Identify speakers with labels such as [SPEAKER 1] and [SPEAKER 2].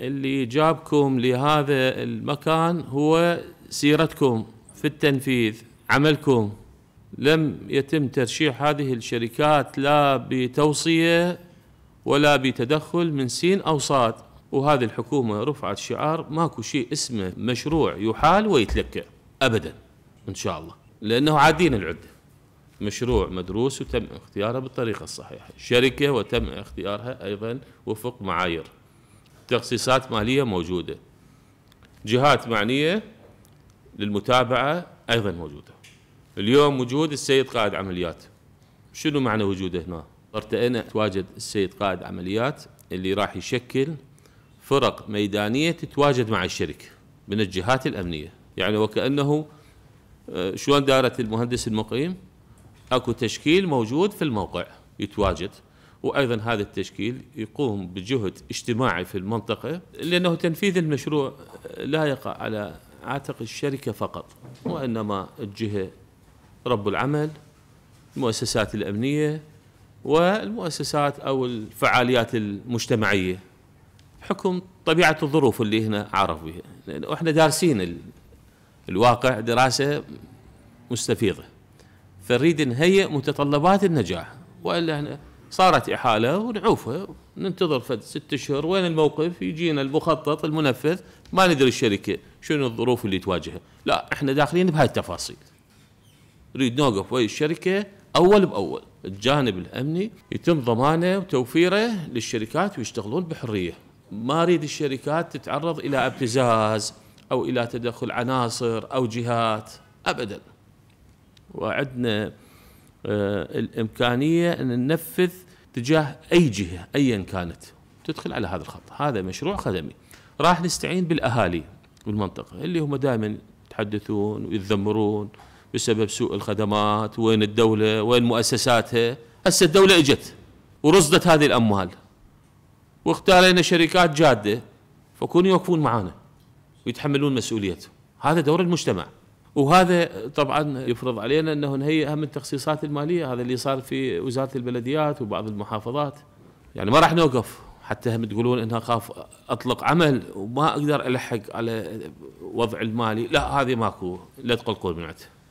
[SPEAKER 1] اللي جابكم لهذا المكان هو سيرتكم في التنفيذ عملكم لم يتم ترشيح هذه الشركات لا بتوصية ولا بتدخل من سين أو صاد وهذه الحكومة رفعت شعار ماكو شيء اسمه مشروع يحال ويتلكع أبدا إن شاء الله لأنه عادين العدة مشروع مدروس وتم اختياره بالطريقة الصحيحة شركة وتم اختيارها أيضا وفق معايير تخصيصات مالية موجودة جهات معنية للمتابعة أيضا موجودة اليوم وجود السيد قائد عمليات شنو معنى وجوده هنا؟ ارتئينا تواجد السيد قائد عمليات اللي راح يشكل فرق ميدانية تتواجد مع الشركة من الجهات الأمنية يعني وكأنه آه، شلون دارت المهندس المقيم اكو تشكيل موجود في الموقع يتواجد وايضا هذا التشكيل يقوم بجهد اجتماعي في المنطقه لانه تنفيذ المشروع لا يقع على عاتق الشركه فقط وانما الجهه رب العمل المؤسسات الامنيه والمؤسسات او الفعاليات المجتمعيه حكم طبيعه الظروف اللي هنا عارف بها لانه احنا دارسين الواقع دراسه مستفيضه فنريد نهيئ متطلبات النجاح والا احنا صارت إحالة ونعوفة ننتظر فد ست أشهر وين الموقف يجينا المخطط المنفذ ما ندري الشركة شنو الظروف اللي تواجهها لا احنا داخلين بهاي التفاصيل نريد نوقف ويا الشركة أول بأول الجانب الأمني يتم ضمانه وتوفيره للشركات ويشتغلون بحرية ما أريد الشركات تتعرض إلى ابتزاز أو إلى تدخل عناصر أو جهات أبدا وعندنا آه، الامكانيه ان ننفذ تجاه اي جهه ايا كانت تدخل على هذا الخط، هذا مشروع خدمي. راح نستعين بالاهالي والمنطقه اللي هم دائما يتحدثون ويتذمرون بسبب سوء الخدمات، وين الدوله؟ وين مؤسساتها؟ هسه الدوله اجت ورصدت هذه الاموال واختارينا شركات جاده فكونوا يوقفون معانا ويتحملون مسؤوليتهم، هذا دور المجتمع. وهذا طبعا يفرض علينا انه نهيئ اهم التخصيصات الماليه هذا اللي صار في وزاره البلديات وبعض المحافظات يعني ما راح نوقف حتى هم تقولون انها خاف اطلق عمل وما اقدر الحق على وضع المالي لا هذه ماكو لا تقلقون من عندها